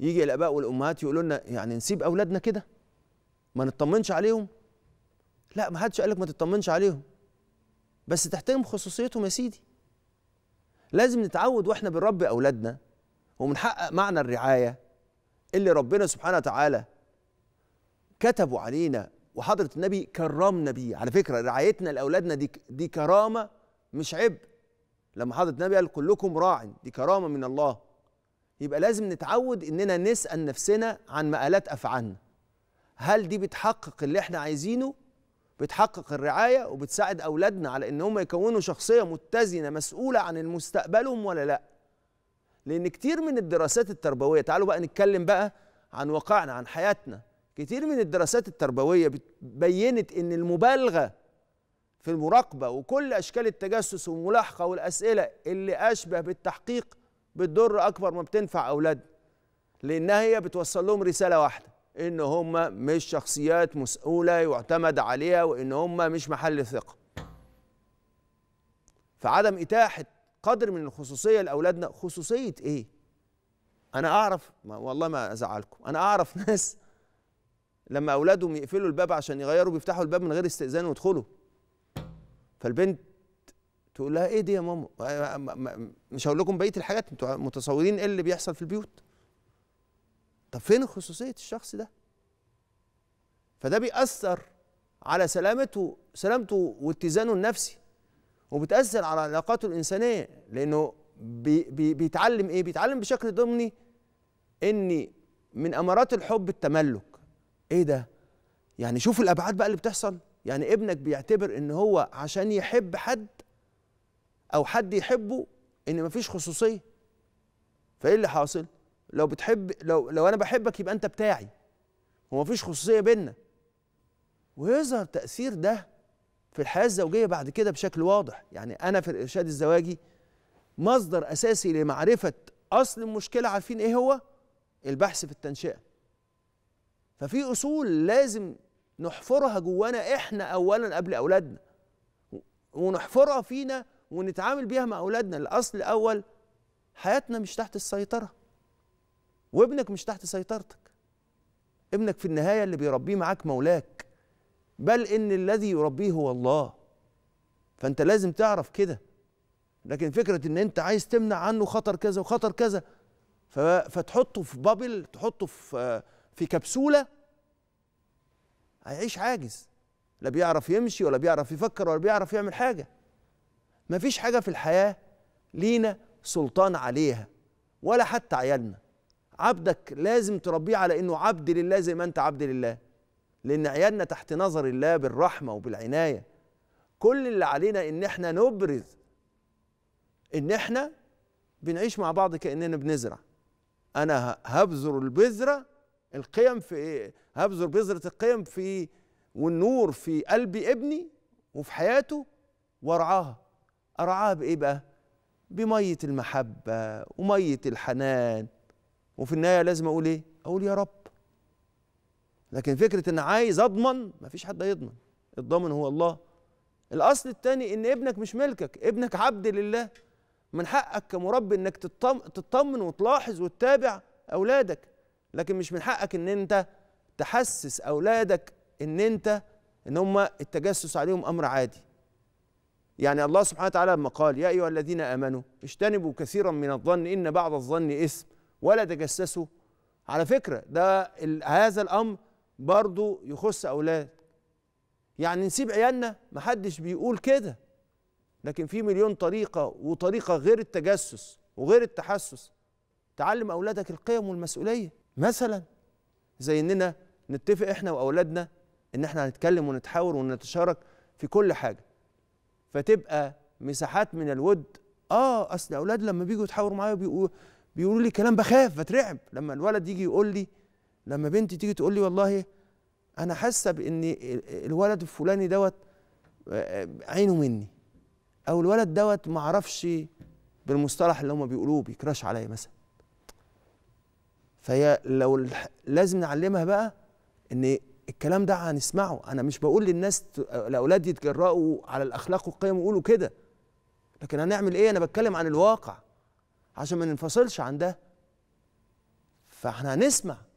يجي الاباء والامهات يقولوا لنا يعني نسيب اولادنا كده ما نطمنش عليهم لا ما حدش قال لك ما تطمنش عليهم بس تحترم خصوصيتهم يا سيدي لازم نتعود واحنا بنربي اولادنا وبنحقق معنى الرعايه اللي ربنا سبحانه وتعالى كتبوا علينا وحضره النبي كرمنا بيه على فكره رعايتنا لاولادنا دي دي كرامه مش عبء لما حضره النبي قال كلكم راع دي كرامه من الله يبقى لازم نتعود اننا نسال نفسنا عن مآلات افعالنا هل دي بتحقق اللي احنا عايزينه بتحقق الرعايه وبتساعد اولادنا على ان هم يكونوا شخصيه متزنه مسؤوله عن مستقبلهم ولا لا لان كتير من الدراسات التربويه تعالوا بقى نتكلم بقى عن واقعنا عن حياتنا كتير من الدراسات التربويه بينت ان المبالغه في المراقبه وكل اشكال التجسس والملاحقه والاسئله اللي اشبه بالتحقيق بتضر اكبر ما بتنفع اولادنا لانها هي بتوصل لهم رساله واحده ان هم مش شخصيات مسؤوله يعتمد عليها وان هم مش محل ثقه فعدم اتاحه قدر من الخصوصيه لاولادنا خصوصيه ايه انا اعرف ما والله ما ازعلكم انا اعرف ناس لما اولادهم يقفلوا الباب عشان يغيروا بيفتحوا الباب من غير استئذان ويدخلوا فالبنت تقول لها ايه دي يا ماما آه، آه، مش هقول لكم بقيه الحاجات انتوا متصورين ايه اللي بيحصل في البيوت طب فين خصوصيه الشخص ده فده بيأثر على سلامته سلامته واتزانه النفسي وبتأثر على علاقاته الإنسانية لأنه بي بي بيتعلم إيه؟ بيتعلم بشكل ضمني إن من أمارات الحب التملك إيه ده؟ يعني شوف الأبعاد بقى اللي بتحصل يعني ابنك بيعتبر إن هو عشان يحب حد او حد يحبه ان مفيش خصوصيه فايه اللي حاصل لو بتحب لو لو انا بحبك يبقى انت بتاعي ومفيش خصوصيه بينا ويظهر تاثير ده في الحياه الزوجيه بعد كده بشكل واضح يعني انا في الارشاد الزواجي مصدر اساسي لمعرفه اصل المشكله عارفين ايه هو البحث في التنشئه ففي اصول لازم نحفرها جوانا احنا اولا قبل اولادنا ونحفرها فينا ونتعامل بيها مع اولادنا الاصل الاول حياتنا مش تحت السيطره وابنك مش تحت سيطرتك ابنك في النهايه اللي بيربيه معاك مولاك بل ان الذي يربيه هو الله فانت لازم تعرف كده لكن فكره ان انت عايز تمنع عنه خطر كذا وخطر كذا فتحطه في بابل تحطه في في كبسوله هيعيش عاجز لا بيعرف يمشي ولا بيعرف يفكر ولا بيعرف يعمل حاجه ما فيش حاجة في الحياة لينا سلطان عليها ولا حتى عيالنا عبدك لازم تربيه على انه عبد لله زي ما انت عبد لله لان عيالنا تحت نظر الله بالرحمه وبالعنايه كل اللي علينا ان احنا نبرز ان احنا بنعيش مع بعض كاننا بنزرع انا هبذر البذره القيم في إيه؟ هبذر بذره القيم في والنور في قلب ابني وفي حياته وارعاها أرعاه بإيه بقى؟ بمية المحبة ومية الحنان وفي النهاية لازم أقول إيه؟ أقول يا رب لكن فكرة إن عايز أضمن مفيش حد هيضمن الضامن هو الله الأصل التاني إن ابنك مش ملكك ابنك عبد لله من حقك كمربي إنك تطمن وتلاحظ وتتابع أولادك لكن مش من حقك إن أنت تحسس أولادك إن أنت إن هم التجسس عليهم أمر عادي يعني الله سبحانه وتعالى لما قال يا أيها الذين آمنوا اجتنبوا كثيرا من الظن إن بعض الظن إثم ولا تجسسوا على فكرة ده هذا الأمر برضو يخص أولاد يعني نسيب عيالنا محدش بيقول كده لكن في مليون طريقة وطريقة غير التجسس وغير التحسس تعلم أولادك القيم والمسؤولية مثلا زي إننا نتفق إحنا وأولادنا إن إحنا هنتكلم ونتحاور ونتشارك في كل حاجة فتبقى مساحات من الود اه اصل الاولاد لما بيجوا يتحاوروا معايا بيقولوا بيقولوا لي كلام بخاف بترعب لما الولد يجي يقول لي لما بنتي تيجي تقول لي والله انا حاسه بان الولد الفلاني دوت آه، آه، عينه مني او الولد دوت ما اعرفش بالمصطلح اللي هم بيقولوه بيكراش عليا مثلا فهي لو لازم نعلمها بقى ان الكلام ده هنسمعه انا مش بقول للناس الاولاد يتجرأوا على الاخلاق والقيم ويقولوا كده لكن هنعمل ايه انا بتكلم عن الواقع عشان ما ننفصلش عن ده فاحنا هنسمع